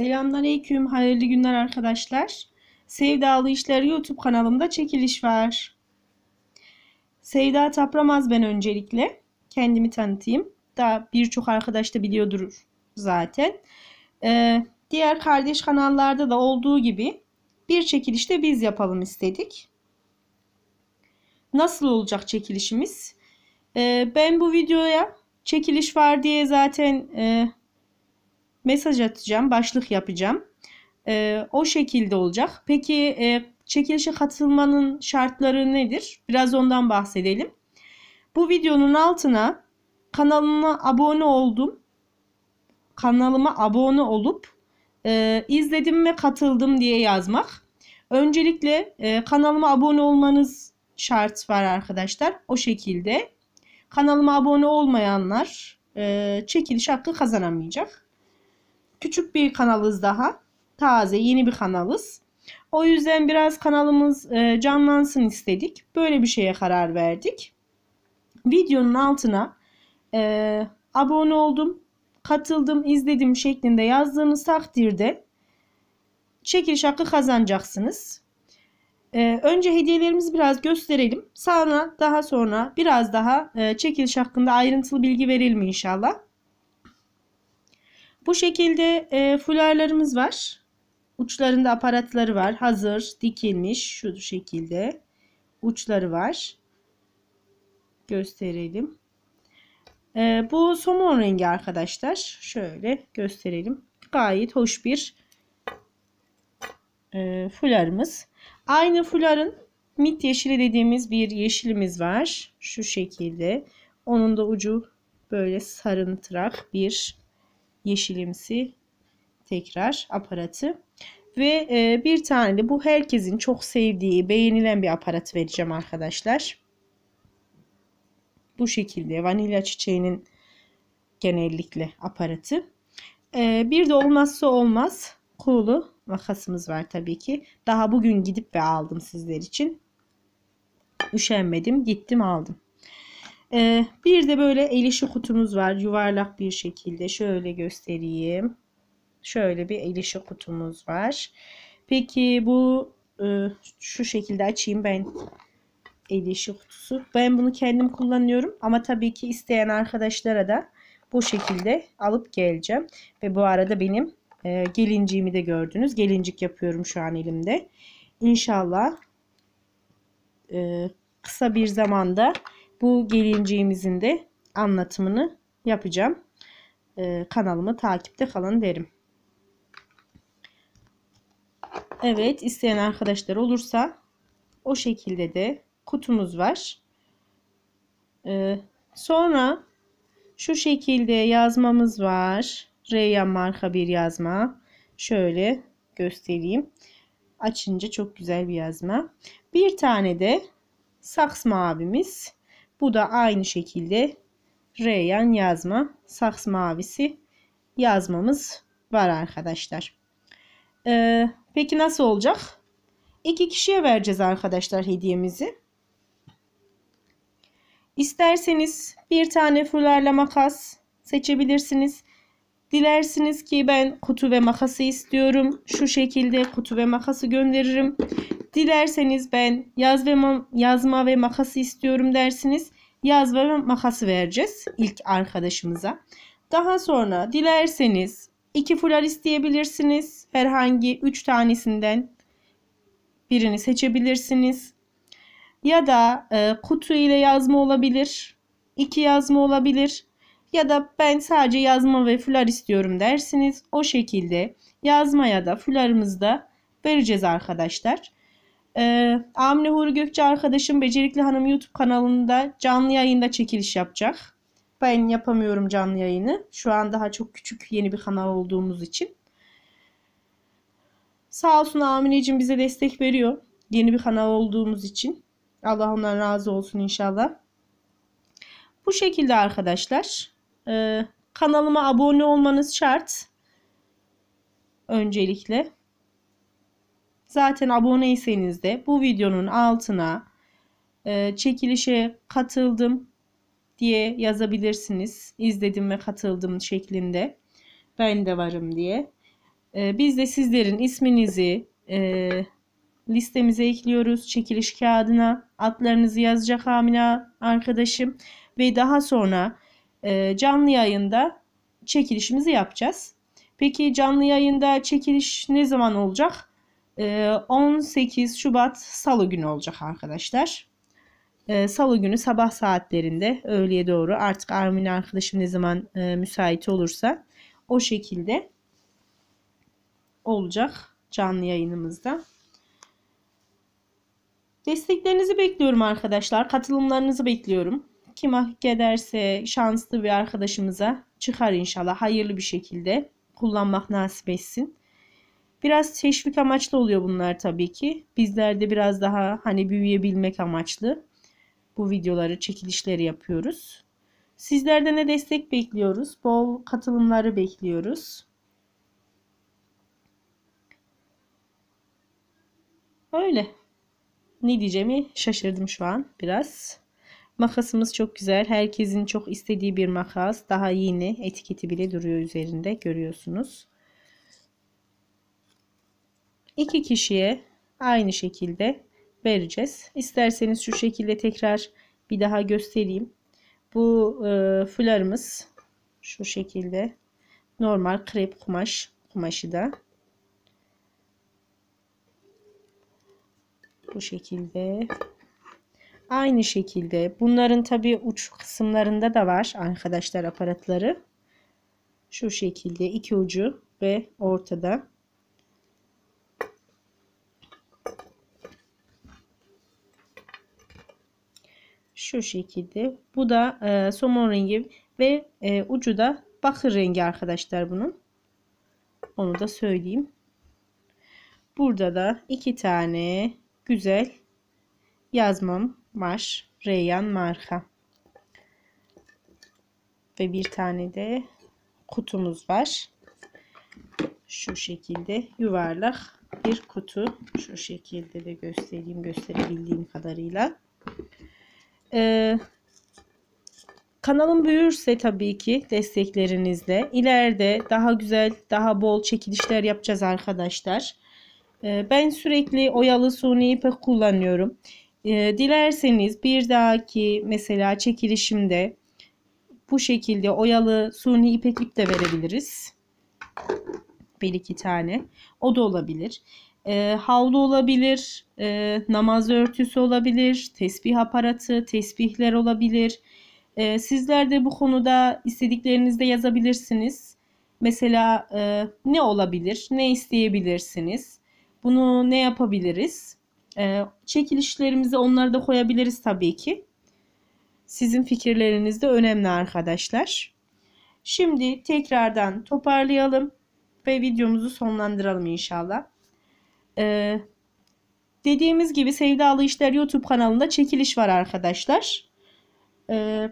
Selamlar, Selamünaleyküm, hayırlı günler arkadaşlar. Sevdalı İşler YouTube kanalımda çekiliş var. Sevda Tapramaz ben öncelikle. Kendimi tanıtayım. Daha birçok arkadaş da biliyordur zaten. Ee, diğer kardeş kanallarda da olduğu gibi bir çekilişte biz yapalım istedik. Nasıl olacak çekilişimiz? Ee, ben bu videoya çekiliş var diye zaten... E, mesaj atacağım, başlık yapacağım. E, o şekilde olacak. Peki e, çekilişe katılmanın şartları nedir? Biraz ondan bahsedelim. Bu videonun altına kanalıma abone oldum. Kanalıma abone olup e, izledim ve katıldım diye yazmak. Öncelikle e, kanalıma abone olmanız şart var arkadaşlar. O şekilde kanalıma abone olmayanlar e, çekiliş hakkı kazanamayacak küçük bir kanalız daha. Taze yeni bir kanalız. O yüzden biraz kanalımız e, canlansın istedik. Böyle bir şeye karar verdik. Videonun altına e, abone oldum, katıldım, izledim şeklinde yazdığınız takdirde çekiliş hakkı kazanacaksınız. Ee, önce hediyelerimizi biraz gösterelim. Sonra daha sonra biraz daha e, çekiliş hakkında ayrıntılı bilgi verelim inşallah. Bu şekilde e, fularlarımız var. Uçlarında aparatları var. Hazır dikilmiş şu şekilde uçları var. Gösterelim. E, bu somon rengi arkadaşlar. Şöyle gösterelim. Gayet hoş bir e, fularımız. Aynı fuların mit yeşili dediğimiz bir yeşilimiz var. Şu şekilde. Onun da ucu böyle sarıntırak bir yeşilimsi tekrar aparatı. Ve e, bir tane de bu herkesin çok sevdiği, beğenilen bir aparat vereceğim arkadaşlar. Bu şekilde vanilya çiçeğinin genellikle aparatı. E, bir de olmazsa olmaz kuğulu makasımız var tabii ki. Daha bugün gidip ve aldım sizler için. Üşenmedim, gittim aldım. Ee, bir de böyle el işi kutumuz var. Yuvarlak bir şekilde şöyle göstereyim. Şöyle bir el işi kutumuz var. Peki bu e, şu şekilde açayım ben el işi kutusu. Ben bunu kendim kullanıyorum ama tabii ki isteyen arkadaşlara da bu şekilde alıp geleceğim. Ve bu arada benim e, gelinciğimi de gördünüz. Gelincik yapıyorum şu an elimde. İnşallah e, kısa bir zamanda bu gelinciğimizin de anlatımını yapacağım. Ee, kanalımı takipte kalın derim. Evet isteyen arkadaşlar olursa o şekilde de kutumuz var. Ee, sonra şu şekilde yazmamız var. Reyyan marka bir yazma. Şöyle göstereyim. Açınca çok güzel bir yazma. Bir tane de saks mavimiz. Bu da aynı şekilde reyan yazma, saks mavisi yazmamız var arkadaşlar. Ee, peki nasıl olacak? İki kişiye vereceğiz arkadaşlar hediyemizi. İsterseniz bir tane fularla makas seçebilirsiniz. Dilersiniz ki ben kutu ve makası istiyorum. Şu şekilde kutu ve makası gönderirim. Dilerseniz ben yaz ve yazma ve makası istiyorum dersiniz. Yaz ve makası vereceğiz ilk arkadaşımıza. Daha sonra dilerseniz iki fular isteyebilirsiniz. Herhangi üç tanesinden birini seçebilirsiniz. Ya da e, kutu ile yazma olabilir. iki yazma olabilir. Ya da ben sadece yazma ve fular istiyorum dersiniz. O şekilde yazmaya da ya da fularımızda vereceğiz arkadaşlar. Ee, Amine Huri Gökçe arkadaşım Becerikli Hanım YouTube kanalında canlı yayında çekiliş yapacak. Ben yapamıyorum canlı yayını. Şu an daha çok küçük yeni bir kanal olduğumuz için. Sağ olsun Amineciğim bize destek veriyor. Yeni bir kanal olduğumuz için. Allah ondan razı olsun inşallah. Bu şekilde arkadaşlar. Ee, kanalıma abone olmanız şart. Öncelikle. Zaten aboneyseniz de bu videonun altına e, çekilişe katıldım diye yazabilirsiniz. İzledim ve katıldım şeklinde. Ben de varım diye. E, biz de sizlerin isminizi e, listemize ekliyoruz. Çekiliş kağıdına adlarınızı yazacak Amine arkadaşım. Ve daha sonra e, canlı yayında çekilişimizi yapacağız. Peki canlı yayında çekiliş ne zaman olacak? 18 ee, Şubat Salı günü olacak arkadaşlar. Ee, Salı günü sabah saatlerinde öğleye doğru artık Armin arkadaşım ne zaman e, müsait olursa o şekilde olacak canlı yayınımızda. Desteklerinizi bekliyorum arkadaşlar. Katılımlarınızı bekliyorum. Kim hak ederse şanslı bir arkadaşımıza çıkar inşallah. Hayırlı bir şekilde kullanmak nasip etsin. Biraz teşvik amaçlı oluyor bunlar tabii ki. Bizler de biraz daha hani büyüyebilmek amaçlı bu videoları, çekilişleri yapıyoruz. Sizlerden de destek bekliyoruz. Bol katılımları bekliyoruz. Öyle. Ne diyeceğimi şaşırdım şu an biraz. Makasımız çok güzel. Herkesin çok istediği bir makas. Daha yeni etiketi bile duruyor üzerinde görüyorsunuz iki kişiye aynı şekilde vereceğiz. İsterseniz şu şekilde tekrar bir daha göstereyim. Bu e, fularımız şu şekilde normal krep kumaş kumaşı da bu şekilde aynı şekilde bunların tabi uç kısımlarında da var arkadaşlar aparatları şu şekilde iki ucu ve ortada şu şekilde. Bu da e, somon rengi ve e, ucu da bakır rengi arkadaşlar bunun. Onu da söyleyeyim. Burada da iki tane güzel yazmam var. Reyyan marka. Ve bir tane de kutumuz var. Şu şekilde yuvarlak bir kutu. Şu şekilde de göstereyim gösterebildiğim kadarıyla e, kanalım büyürse tabii ki desteklerinizle ileride daha güzel daha bol çekilişler yapacağız arkadaşlar. E, ben sürekli oyalı suni ipek kullanıyorum. E, dilerseniz bir dahaki mesela çekilişimde bu şekilde oyalı suni ipek ip de verebiliriz. Bir iki tane. O da olabilir e, havlu olabilir, e, namaz örtüsü olabilir, tesbih aparatı, tesbihler olabilir. E, sizler de bu konuda istediklerinizde yazabilirsiniz. Mesela e, ne olabilir, ne isteyebilirsiniz, bunu ne yapabiliriz? E, çekilişlerimizi onları da koyabiliriz tabii ki. Sizin fikirleriniz de önemli arkadaşlar. Şimdi tekrardan toparlayalım ve videomuzu sonlandıralım inşallah. Ee, dediğimiz gibi Sevdalı İşler YouTube kanalında çekiliş var arkadaşlar. Ee,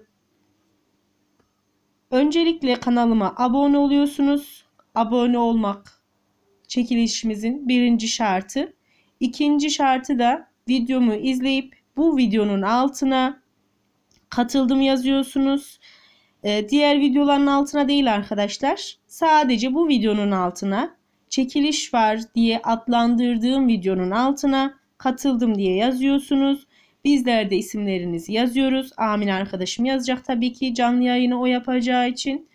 öncelikle kanalıma abone oluyorsunuz. Abone olmak çekilişimizin birinci şartı. İkinci şartı da videomu izleyip bu videonun altına katıldım yazıyorsunuz. Ee, diğer videoların altına değil arkadaşlar. Sadece bu videonun altına çekiliş var diye adlandırdığım videonun altına katıldım diye yazıyorsunuz. Bizler de isimlerinizi yazıyoruz. Amin arkadaşım yazacak tabii ki canlı yayını o yapacağı için.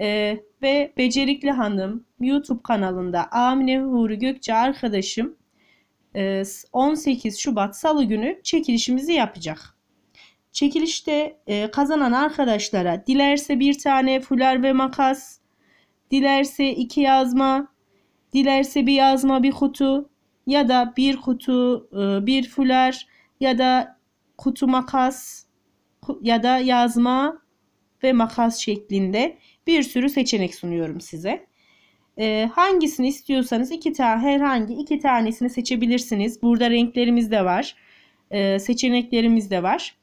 Ee, ve Becerikli Hanım YouTube kanalında Amine Huri Gökçe arkadaşım 18 e, Şubat Salı günü çekilişimizi yapacak. Çekilişte e, kazanan arkadaşlara dilerse bir tane fular ve makas, dilerse iki yazma, Dilerse bir yazma bir kutu ya da bir kutu e, bir fular ya da kutu makas ya da yazma ve makas şeklinde bir sürü seçenek sunuyorum size. E, hangisini istiyorsanız iki tane herhangi iki tanesini seçebilirsiniz. Burada renklerimiz de var. E, seçeneklerimiz de var.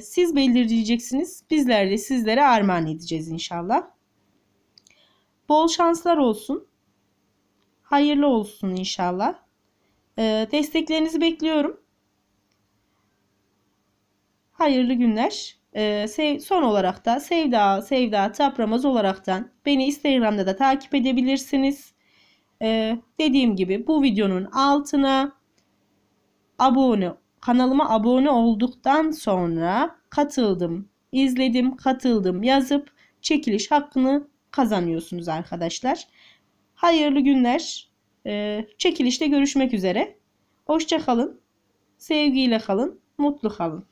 siz belirleyeceksiniz. Bizler de sizlere armağan edeceğiz inşallah. Bol şanslar olsun hayırlı olsun inşallah. Ee, desteklerinizi bekliyorum. Hayırlı günler. Ee, son olarak da Sevda Sevda Tapramaz olaraktan beni Instagram'da da takip edebilirsiniz. Ee, dediğim gibi bu videonun altına abone kanalıma abone olduktan sonra katıldım, izledim, katıldım yazıp çekiliş hakkını kazanıyorsunuz arkadaşlar. Hayırlı günler. Ee, çekilişte görüşmek üzere. Hoşça kalın. Sevgiyle kalın. Mutlu kalın.